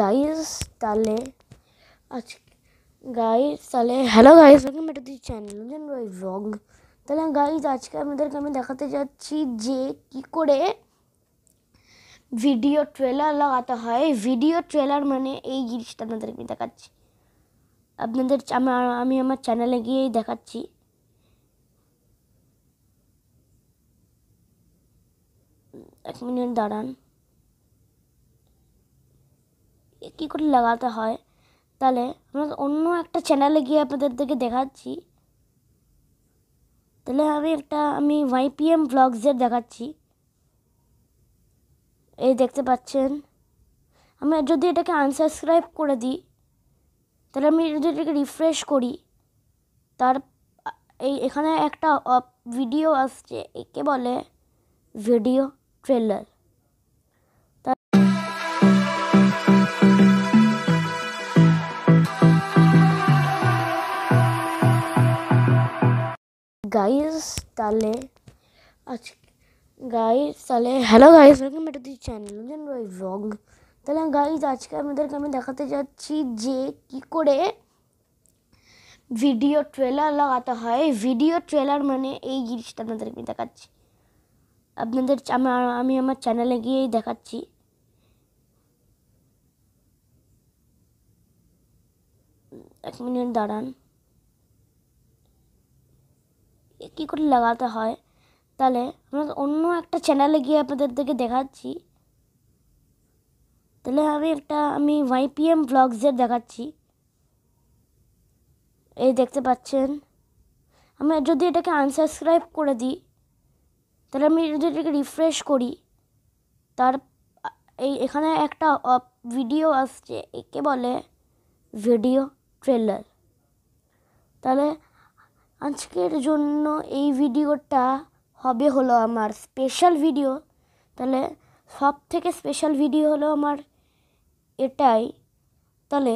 guys তাহলে আজ guys তাহলে হ্যালো গাইস ওয়েলকাম এটা দিচ্ছি চ্যানেল রয় ব্লগ তাহলে গাইস আজকে আপনাদেরকে আমি দেখাতে যাচ্ছি যে কি করে ভিডিও ট্রেলার লাগাতে হয় ভিডিও ট্রেলার মানে এই জিনিসটা আপনাদেরকে আমি দেখাচ্ছি আপনাদের আমার আমি আমার চ্যানেলে গিয়েই দেখাচ্ছি এক মিনিট দাঁড়ান কী করে লাগাতে হয় তাহলে আমরা অন্য একটা চ্যানেলে গিয়ে আপনাদেরকে দেখাচ্ছি তাহলে আমি একটা আমি ওয়াইপিএম ব্লগসের দেখাচ্ছি এই দেখতে পাচ্ছেন আমি যদি এটাকে আনসাবস্ক্রাইব করে দিই তাহলে আমি যদি এটাকে রিফ্রেশ করি তার এই এখানে একটা ভিডিও আসছে একে বলে ভিডিও ট্রেলার গাইস তাহলে আজ গাইস তাহলে হ্যালো গাইস ওয়েলকাম এটা দিচ্ছি চ্যানেল রয় ব্লগ তাহলে গাইস আজকে আপনাদেরকে আমি দেখাতে যাচ্ছি যে কি করে ভিডিও ট্রেলার লাগাতে হয় ভিডিও ট্রেলার মানে এই জিনিসটা আপনাদেরকে আমি দেখাচ্ছি আপনাদের আমার আমি আমার চ্যানেলে গিয়েই দেখাচ্ছি এক মিনিট দাঁড়ান কী করে লাগাতে হয় তাহলে আমরা অন্য একটা চ্যানেলে গিয়ে আপনাদেরকে দেখাচ্ছি তাহলে আমি একটা আমি ওয়াইপিএম ব্লগসের দেখাচ্ছি এই দেখতে পাচ্ছেন আমি যদি এটাকে আনসাবস্ক্রাইব করে দিই তাহলে আমি যদি এটাকে রিফ্রেশ করি তার এই এখানে একটা ভিডিও আসছে একে বলে ভিডিও ট্রেলার তাহলে আজকের জন্য এই ভিডিওটা হবে হলো আমার স্পেশাল ভিডিও তাহলে সব থেকে স্পেশাল ভিডিও হলো আমার এটাই তাহলে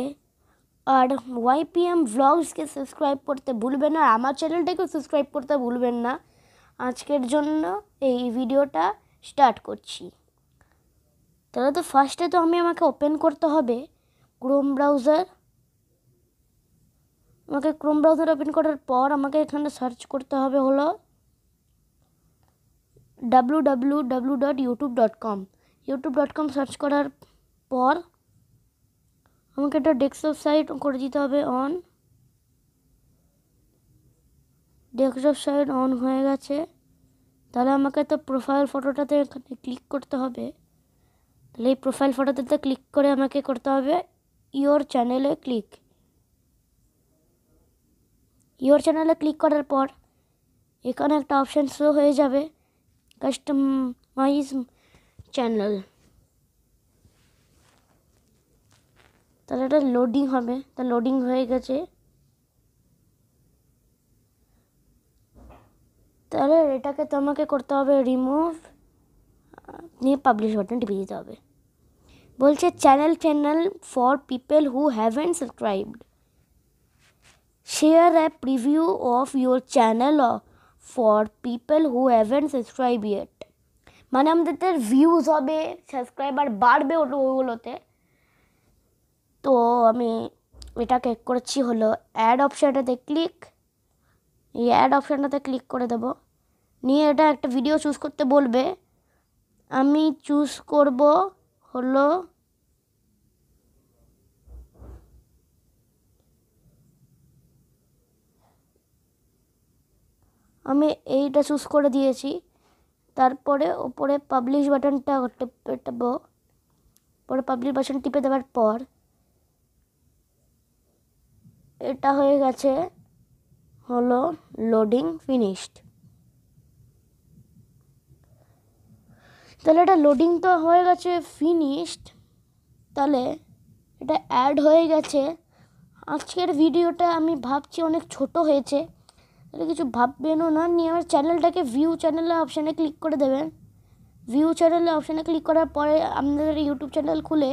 আর ওয়াইপিএম ভ্লগসকে সাবস্ক্রাইব করতে ভুলবেন না আর আমার চ্যানেলটাকেও সাবস্ক্রাইব করতে ভুলবেন না আজকের জন্য এই ভিডিওটা স্টার্ট করছি তাহলে তো ফার্স্টে তো আমি আমাকে ওপেন করতে হবে ক্রোম ব্রাউজার আমাকে ক্রোম ব্রাউজার ওপেন করার পর আমাকে এখানে সার্চ করতে হবে হলো W W W dot YouTube dot com YouTube dot com search করার পর আমাকে একটা ডেস্কটপ সাইট করে দিতে হবে অন ডেস্কটপ সাইট অন হয়ে গেছে তাহলে আমাকে তো প্রোফাইল ফটোটাতে এখানে ক্লিক করতে হবে তাহলে এই প্রোফাইল ফটোটাতে ক্লিক করে আমাকে করতে হবে ইওর চ্যানেলে ক্লিক ইউর চ্যানেলে ক্লিক করার পর এখানে একটা অপশান শো হয়ে যাবে কাস্টমাইজ চ্যানেল তাহলে এটা লোডিং হবে তা লোডিং হয়ে গেছে তাহলে এটাকে তোমাকে করতে হবে রিমুভ নিয়ে পাবলিশ বাটন টিপে দিতে হবে বলছে channel channel for people who haven't subscribed share a preview of your channel for people who haven't subscribed yet মানে আমাদের ভিউজ হবে সাবস্ক্রাইবার বাড়বে ওগুলোতে তো আমি এটাকে করেছি হলো অ্যাড অপশানটাতে ক্লিক এই অ্যাড অপশানটাতে ক্লিক করে দেব নিয়ে এটা একটা ভিডিও চুজ করতে বলবে আমি চুজ করব হলো আমি এইটা চুজ করে দিয়েছি তারপরে ওপরে পাবলিশ বাটনটা টেপাবো পরে পাবলিশ বাটন টিপে দেওয়ার পর এটা হয়ে গেছে হলো লোডিং ফিনিশড তাহলে এটা লোডিং তো হয়ে গেছে ফিনিশড তাহলে এটা অ্যাড হয়ে গেছে আজকের ভিডিওটা আমি ভাবছি অনেক ছোট হয়েছে তাহলে কিছু ভাববেনও না নিয়ে আমার চ্যানেলটাকে ভিউ চ্যানেলে অপশানে ক্লিক করে দেবেন ভিউ চ্যানেলে অপশানে ক্লিক করার পরে আপনাদের ইউটিউব চ্যানেল খুলে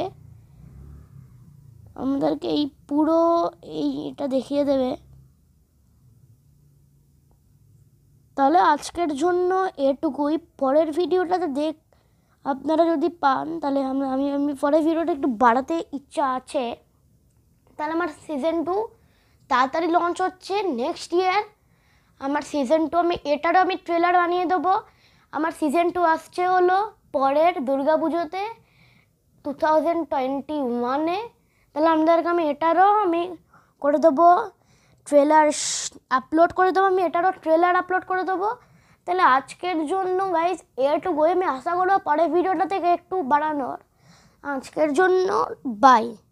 আমাদেরকে এই পুরো এই এটা দেখিয়ে দেবে তাহলে আজকের জন্য এটুকুই পরের ভিডিওটাতে দেখ আপনারা যদি পান তাহলে আমি আমি পরের ভিডিওটা একটু বাড়াতে ইচ্ছা আছে তাহলে আমার সিজন টু তাড়াতাড়ি লঞ্চ হচ্ছে নেক্সট ইয়ার আমার সিজন টু আমি এটারও আমি ট্রেলার বানিয়ে দেবো আমার সিজন টু আসছে হলো পরের দুর্গা পুজোতে টু থাউজেন্ড টোয়েন্টি ওয়ানে তাহলে আপনাদেরকে আমি এটারও আমি করে দেবো ট্রেলার আপলোড করে দেবো আমি এটারও ট্রেলার আপলোড করে দেবো তাহলে আজকের জন্য গাইজ বই আমি আশা করবো পরের ভিডিওটা থেকে একটু বাড়ানোর আজকের জন্য বাই